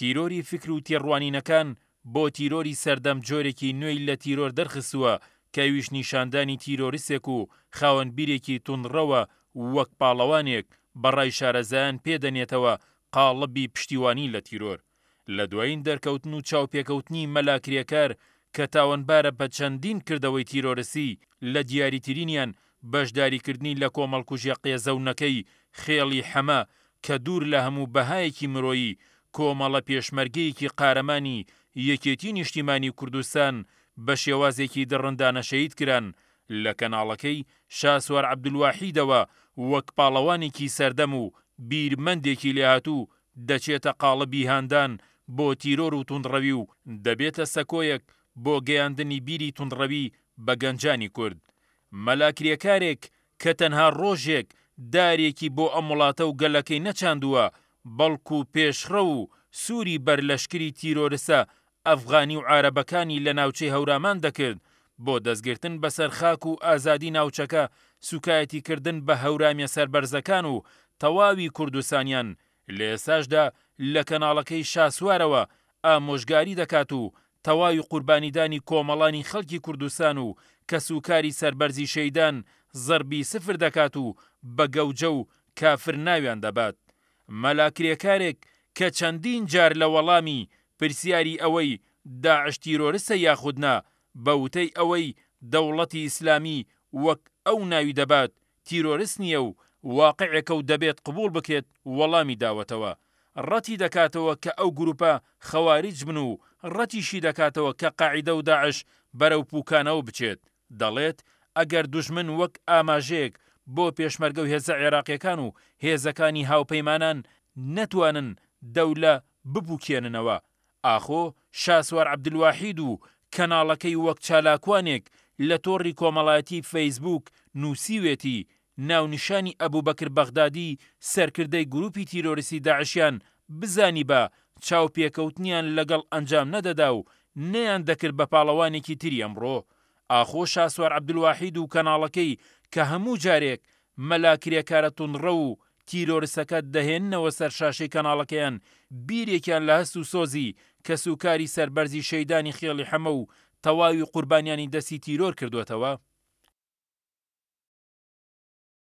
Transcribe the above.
تیرۆری فکر و تێڕوانینەکان بۆ تیرۆری سەردەم جۆرێکی نوێی لە تیرۆر دەرخستووە کەویش نیشاندانی تیرۆریسێک و خاوەن بیرێکی تونڕەوە وەک پاڵەوانێک بەڕای شارەزایان پێدەنێتەوە قاڵبی پشتیوانی لە تیرۆر لە دوایین دەرکەوتن و چاوپێکەوتنی مەلاکریەکار کە تاوەنبارە بە چەندین کردەوەی تیرۆرسی لە دیاریترینیان بەشداریکردنی لە کۆمەڵکوژە قێزەونەکەی خێڵی حەمە کە دوور لە هەموو بەهایەکی مرۆیی کۆمەڵە پێشمەرگەیەکی قارەمانی یەکێتی نیشتیمانی کوردستان بە شێوازێکی دڕندانەشەید کران لە کەناڵەکەی شاسوار عبدلواحیدەوە وەک پاڵەوانێکی سەردەم و بیرمەندێکی لێهاتوو دەچێتە قاڵە بیهاندان بۆ تیرۆر و تونڕەوی و دەبێتە سەکۆیەک بۆ گەیاندنی بیری تونڕەوی بە گەنجانی کورد مەلاکرێکارێک کە تەنها ڕۆژێک دارێکی بۆ ئەم وڵاتە و گەلەکەی نەچاندووە بەڵکو و پێشڕە و سووری بەرلەشکری تیرۆرسە ئەفغانی و عربەکانی لە ناوچەی هەورامان دەکرد بۆ دەستگرتن بەسەر خاک و ئازادی ناوچەکە سوکایەتی کردن بە هەورامیە سربەرزەکان و تەواوی کوردستانیان لە ئێساشدا لە کەناڵەکەی شاسوارەوە ئامۆژگاری دەکات و تەواوی قوربانیدانی کۆمەڵانی خەڵکی کوردستان و کە سوکاری سربەرزی شەیدان زەربی سفر دەکات و بە گەوجە و کافر ناویان دەبات. مەلاکرێکارێک کە چەندین جار لە وەڵامی پرسیاری ئەوەی داعشتیرۆرسە یاخودنا بە وتەی ئەوەی دەوڵەتی ئیسلامی وەک ئەو ناوی دەبات تیرۆرس نییە و واقعەکە و دەبێت قبول بکرێت وەڵامی داوەتەوە ڕەتی دەکاتەوە کە ئەو گروپە خەواریج بن و ڕەتیشی دەکاتەوە کە قاعدە و داعش بەرەو پوکانەوە بچێت دەڵێت ئەگەر دوژمن وەک ئاماژەیەک بۆ پێشمەرگە و هێزە عێراقیەکان و هێزەکانی هاوپەیمانان نەتوانن دەولە ببووکێننەوە ئاخۆ شاسوار عبدلواحید و کەناڵەکەی وەک چالاکوانێک لە تۆڕی کۆمەڵایەتی فەیسبوک نووسیوێتی ناونشانی ئەبوو بەکر بەغدادی سەرکردەی گروپی تیرۆریسی داعشیان بزانی بە چاوپێکەوتنیان لەگەڵ ئەنجام نەدەدا و نەیان دەکرد بە پاڵەوانێکی تری ئەمڕۆ ئاخۆ شاسوار عبدلواحید و کەناڵەکەی کە هەموو جارێک مەلاکرێکارەتون ڕە و تیرۆرسەکە دەهێننەوە سەر شاشەی کەناڵەکەیان بیرێکیان لە هەست و سۆزی کە سوکاری سەربەرزی شەیدانی خێڵی حەمە و تەواوی قوربانیانی دەسی تیرۆر کردوێتەوە